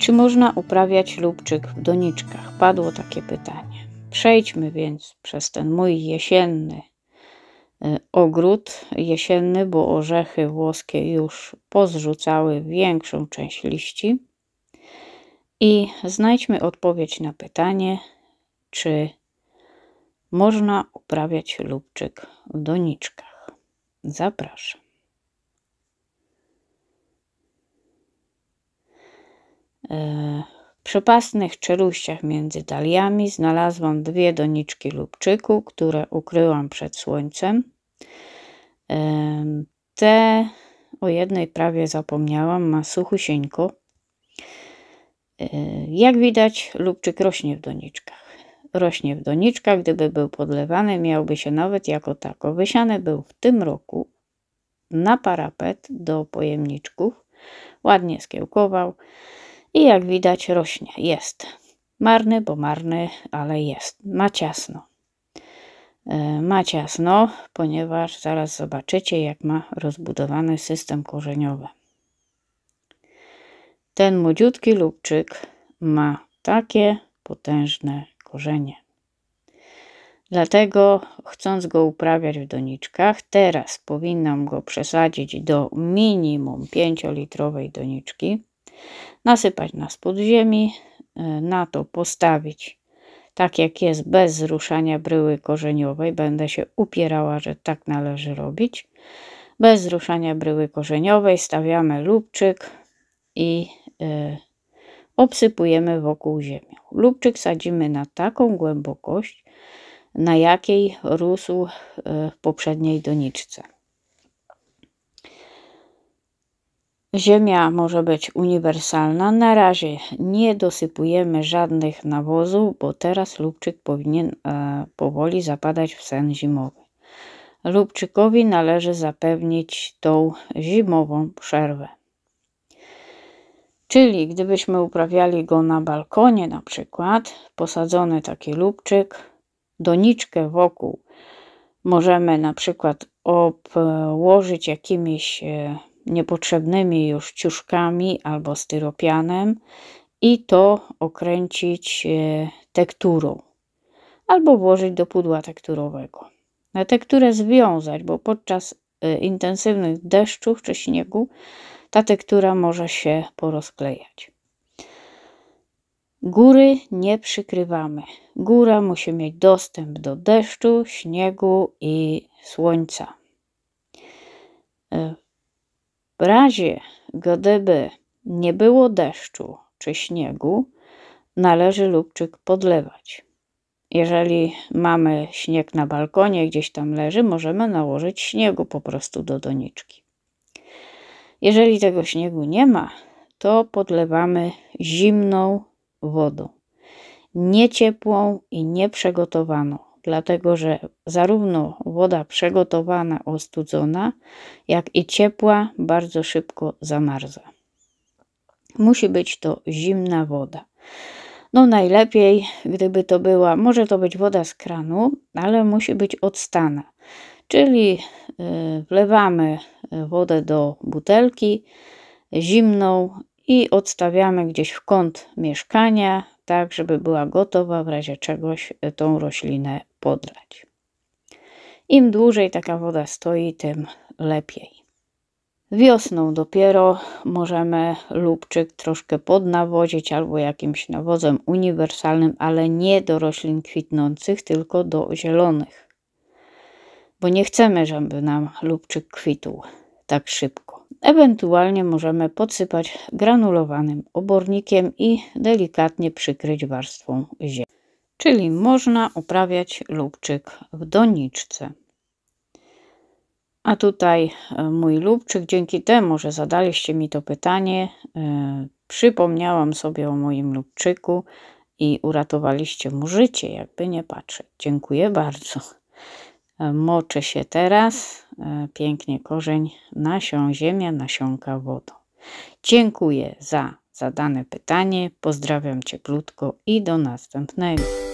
Czy można uprawiać lubczyk w doniczkach? Padło takie pytanie. Przejdźmy więc przez ten mój jesienny y, ogród jesienny, bo orzechy włoskie już pozrzucały większą część liści. I znajdźmy odpowiedź na pytanie, czy można uprawiać lubczyk w doniczkach. Zapraszam. E, przepasnych czeluściach między taliami znalazłam dwie doniczki lubczyku, które ukryłam przed słońcem. E, te o jednej prawie zapomniałam, ma suchusieńko. E, jak widać, lubczyk rośnie w doniczkach. Rośnie w doniczkach, gdyby był podlewany, miałby się nawet jako tako. Wysiany był w tym roku na parapet do pojemniczków, ładnie skiełkował i jak widać rośnie, jest. Marny, bo marny, ale jest. Ma ciasno. E, ma ciasno, ponieważ zaraz zobaczycie, jak ma rozbudowany system korzeniowy. Ten młodziutki lubczyk ma takie potężne korzenie. Dlatego, chcąc go uprawiać w doniczkach, teraz powinnam go przesadzić do minimum 5-litrowej doniczki nasypać na spód ziemi, e, na to postawić tak jak jest, bez zruszania bryły korzeniowej. Będę się upierała, że tak należy robić. Bez zruszania bryły korzeniowej stawiamy lubczyk i e, obsypujemy wokół ziemią. Lubczyk sadzimy na taką głębokość, na jakiej rósł e, w poprzedniej doniczce. Ziemia może być uniwersalna. Na razie nie dosypujemy żadnych nawozów, bo teraz lubczyk powinien e, powoli zapadać w sen zimowy. Lubczykowi należy zapewnić tą zimową przerwę. Czyli gdybyśmy uprawiali go na balkonie na przykład, posadzony taki lubczyk, doniczkę wokół możemy na przykład obłożyć jakimiś e, niepotrzebnymi już ciuszkami albo styropianem i to okręcić e, tekturą albo włożyć do pudła tekturowego. Na tekturę związać, bo podczas e, intensywnych deszczów czy śniegu ta tektura może się porozklejać. Góry nie przykrywamy. Góra musi mieć dostęp do deszczu, śniegu i słońca. E, w razie, gdyby nie było deszczu czy śniegu, należy lubczyk podlewać. Jeżeli mamy śnieg na balkonie, gdzieś tam leży, możemy nałożyć śniegu po prostu do doniczki. Jeżeli tego śniegu nie ma, to podlewamy zimną wodą, nie ciepłą i nie dlatego że zarówno woda przegotowana, ostudzona, jak i ciepła bardzo szybko zamarza. Musi być to zimna woda. No najlepiej, gdyby to była, może to być woda z kranu, ale musi być odstana. Czyli y, wlewamy y, wodę do butelki zimną i odstawiamy gdzieś w kąt mieszkania, tak żeby była gotowa w razie czegoś y, tą roślinę podlać. Im dłużej taka woda stoi, tym lepiej. Wiosną dopiero możemy lubczyk troszkę podnawozić albo jakimś nawozem uniwersalnym, ale nie do roślin kwitnących, tylko do zielonych. Bo nie chcemy, żeby nam lubczyk kwitł tak szybko. Ewentualnie możemy podsypać granulowanym obornikiem i delikatnie przykryć warstwą ziemi czyli można uprawiać lubczyk w doniczce. A tutaj e, mój lubczyk, dzięki temu, że zadaliście mi to pytanie, e, przypomniałam sobie o moim lubczyku i uratowaliście mu życie, jakby nie patrzeć. Dziękuję bardzo. E, moczę się teraz, pięknie korzeń nasią, ziemia nasionka wodą. Dziękuję za zadane pytanie, pozdrawiam cieplutko i do następnego.